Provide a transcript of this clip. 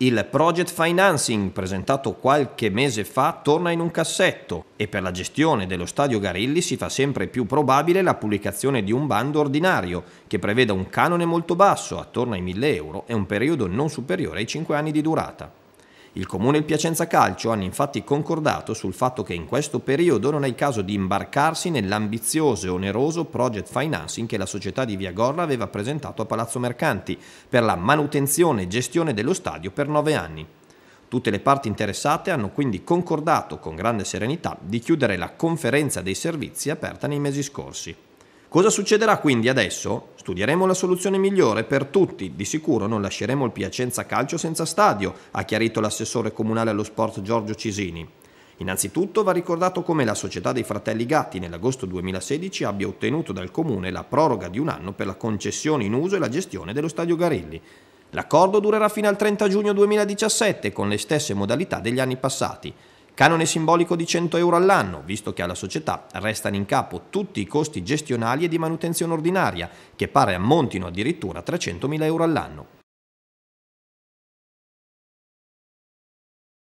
Il project financing presentato qualche mese fa torna in un cassetto e per la gestione dello stadio Garilli si fa sempre più probabile la pubblicazione di un bando ordinario che preveda un canone molto basso, attorno ai 1000 euro, e un periodo non superiore ai 5 anni di durata. Il Comune e il Piacenza Calcio hanno infatti concordato sul fatto che in questo periodo non è il caso di imbarcarsi nell'ambizioso e oneroso project financing che la società di Via Gorla aveva presentato a Palazzo Mercanti per la manutenzione e gestione dello stadio per nove anni. Tutte le parti interessate hanno quindi concordato con grande serenità di chiudere la conferenza dei servizi aperta nei mesi scorsi. Cosa succederà quindi adesso? Studieremo la soluzione migliore per tutti, di sicuro non lasceremo il Piacenza Calcio senza stadio, ha chiarito l'assessore comunale allo sport Giorgio Cisini. Innanzitutto va ricordato come la società dei fratelli Gatti nell'agosto 2016 abbia ottenuto dal comune la proroga di un anno per la concessione in uso e la gestione dello stadio Garilli. L'accordo durerà fino al 30 giugno 2017 con le stesse modalità degli anni passati. Canone simbolico di 100 euro all'anno, visto che alla società restano in capo tutti i costi gestionali e di manutenzione ordinaria, che pare ammontino addirittura a 300.000 euro all'anno.